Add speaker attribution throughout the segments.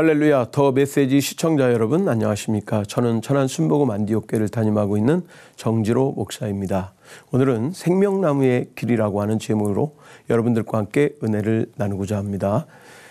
Speaker 1: 할렐루야 더 메시지 시청자 여러분 안녕하십니까 저는 천안 순복음 안디옥교를 담임하고 있는 정지로 목사입니다 오늘은 생명나무의 길이라고 하는 제목으로 여러분들과 함께 은혜를 나누고자 합니다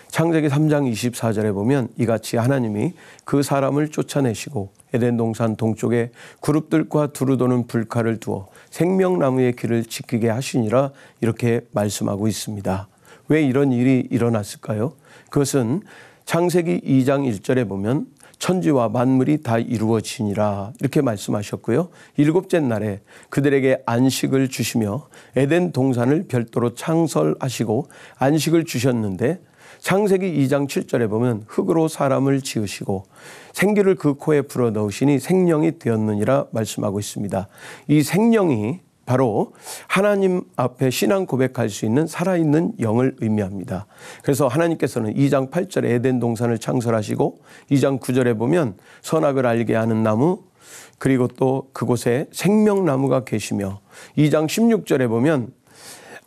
Speaker 1: 창세기 3장 24절에 보면 이같이 하나님이 그 사람을 쫓아내시고 에덴 동산 동쪽에 그룹들과 두루도는 불칼을 두어 생명나무의 길을 지키게 하시니라 이렇게 말씀하고 있습니다. 왜 이런 일이 일어났을까요? 그것은 창세기 2장 1절에 보면 천지와 만물이 다 이루어지니라 이렇게 말씀하셨고요. 일곱째 날에 그들에게 안식을 주시며 에덴 동산을 별도로 창설하시고 안식을 주셨는데 창세기 2장 7절에 보면 흙으로 사람을 지으시고 생기를 그 코에 불어 넣으시니 생명이 되었느니라 말씀하고 있습니다. 이 생명이 바로 하나님 앞에 신앙 고백할 수 있는 살아있는 영을 의미합니다. 그래서 하나님께서는 2장 8절에 에덴 동산을 창설하시고 2장 9절에 보면 선악을 알게 하는 나무 그리고 또 그곳에 생명나무가 계시며 2장 16절에 보면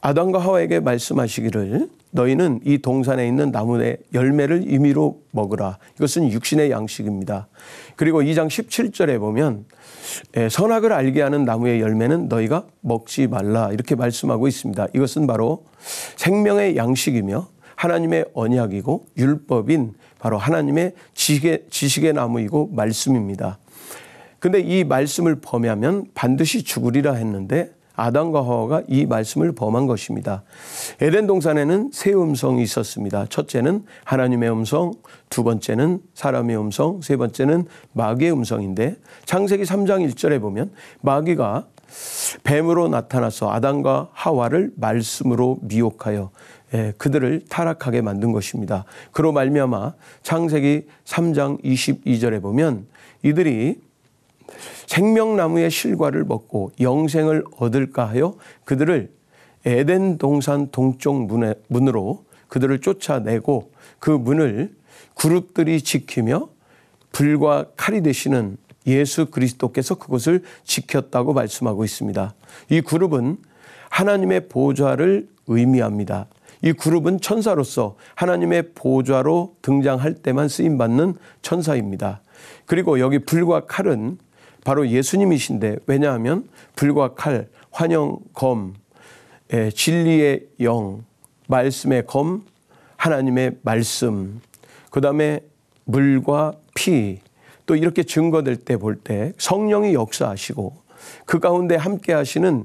Speaker 1: 아담과 하와에게 말씀하시기를 너희는 이 동산에 있는 나무의 열매를 임의로 먹으라. 이것은 육신의 양식입니다. 그리고 2장 17절에 보면 예, 선악을 알게 하는 나무의 열매는 너희가 먹지 말라. 이렇게 말씀하고 있습니다. 이것은 바로 생명의 양식이며 하나님의 언약이고 율법인 바로 하나님의 지식의, 지식의 나무이고 말씀입니다. 근데 이 말씀을 범하면 반드시 죽으리라 했는데 아담과 하와가 이 말씀을 범한 것입니다. 에덴 동산에는 세 음성이 있었습니다. 첫째는 하나님의 음성, 두 번째는 사람의 음성, 세 번째는 마귀의 음성인데 창세기 3장 1절에 보면 마귀가 뱀으로 나타나서 아담과 하와를 말씀으로 미혹하여 예, 그들을 타락하게 만든 것입니다. 그로 말미암아 창세기 3장 22절에 보면 이들이 생명나무의 실과를 먹고 영생을 얻을까 하여 그들을 에덴 동산 동쪽 문에, 문으로 그들을 쫓아내고 그 문을 그룹들이 지키며 불과 칼이 되시는 예수 그리스도께서 그것을 지켰다고 말씀하고 있습니다. 이 그룹은 하나님의 보좌를 의미합니다. 이 그룹은 천사로서 하나님의 보좌로 등장할 때만 쓰임 받는 천사입니다. 그리고 여기 불과 칼은 바로 예수님이신데 왜냐하면 불과 칼, 환영 검, 예, 진리의 영, 말씀의 검, 하나님의 말씀, 그 다음에 물과 피, 또 이렇게 증거될 때 볼 때 성령이 역사하시고 그 가운데 함께 하시는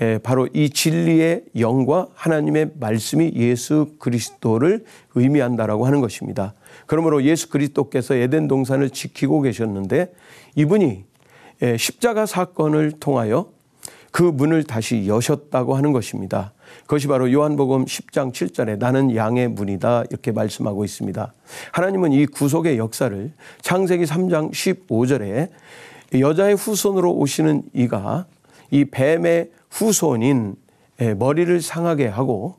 Speaker 1: 예, 바로 이 진리의 영과 하나님의 말씀이 예수 그리스도를 의미한다라고 하는 것입니다. 그러므로 예수 그리스도께서 에덴 동산을 지키고 계셨는데 이분이 예, 십자가 사건을 통하여 그 문을 다시 여셨다고 하는 것입니다. 그것이 바로 요한복음 10장 7절에 나는 양의 문이다 이렇게 말씀하고 있습니다. 하나님은 이 구속의 역사를 창세기 3장 15절에 여자의 후손으로 오시는 이가 이 뱀의 후손인 예, 머리를 상하게 하고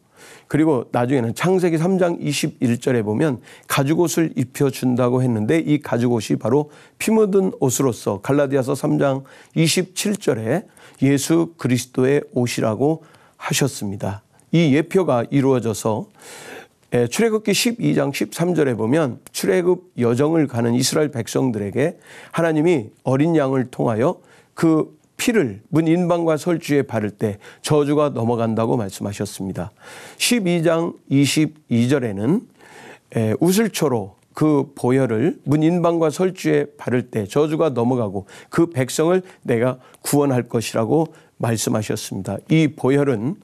Speaker 1: 그리고 나중에는 창세기 3장 21절에 보면 가죽옷을 입혀준다고 했는데 이 가죽옷이 바로 피 묻은 옷으로서 갈라디아서 3장 27절에 예수 그리스도의 옷이라고 하셨습니다. 이 예표가 이루어져서 예, 출애굽기 12장 13절에 보면 출애굽 여정을 가는 이스라엘 백성들에게 하나님이 어린 양을 통하여 그 피를 문인방과 설주에 바를 때 저주가 넘어간다고 말씀하셨습니다. 12장 22절에는 우슬초로 그 보혈을 문인방과 설주에 바를 때 저주가 넘어가고 그 백성을 내가 구원할 것이라고 말씀하셨습니다. 이 보혈은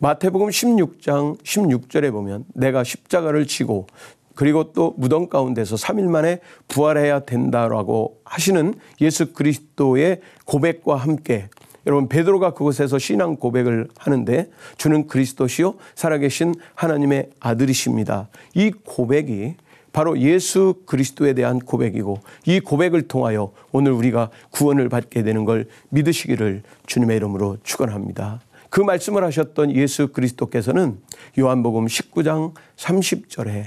Speaker 1: 마태복음 16장 16절에 보면 내가 십자가를 지고 그리고 또 무덤 가운데서 3일 만에 부활해야 된다라고 하시는 예수 그리스도의 고백과 함께 여러분 베드로가 그곳에서 신앙 고백을 하는데 주는 그리스도시요 살아계신 하나님의 아들이십니다. 이 고백이 바로 예수 그리스도에 대한 고백이고 이 고백을 통하여 오늘 우리가 구원을 받게 되는 걸 믿으시기를 주님의 이름으로 축원합니다. 그 말씀을 하셨던 예수 그리스도께서는 요한복음 19장 30절에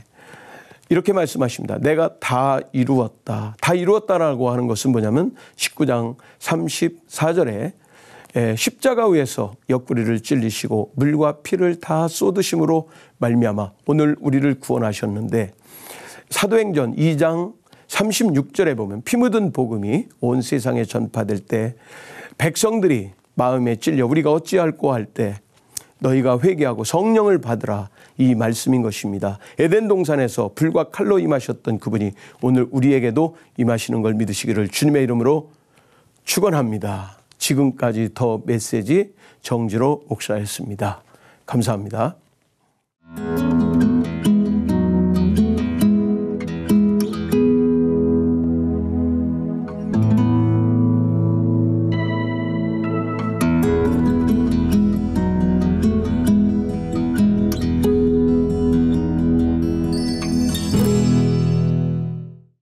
Speaker 1: 이렇게 말씀하십니다. 내가 다 이루었다. 다 이루었다라고 하는 것은 뭐냐면 19장 34절에 십자가 위에서 옆구리를 찔리시고 물과 피를 다 쏟으심으로 말미암아 오늘 우리를 구원하셨는데 사도행전 2장 36절에 보면 피 묻은 복음이 온 세상에 전파될 때 백성들이 마음에 찔려 우리가 어찌할꼬 할때 너희가 회개하고 성령을 받으라 이 말씀인 것입니다. 에덴 동산에서 불과 칼로 임하셨던 그분이 오늘 우리에게도 임하시는 걸 믿으시기를 주님의 이름으로 축원합니다. 지금까지 더 메시지 정지로 옥사했습니다. 감사합니다.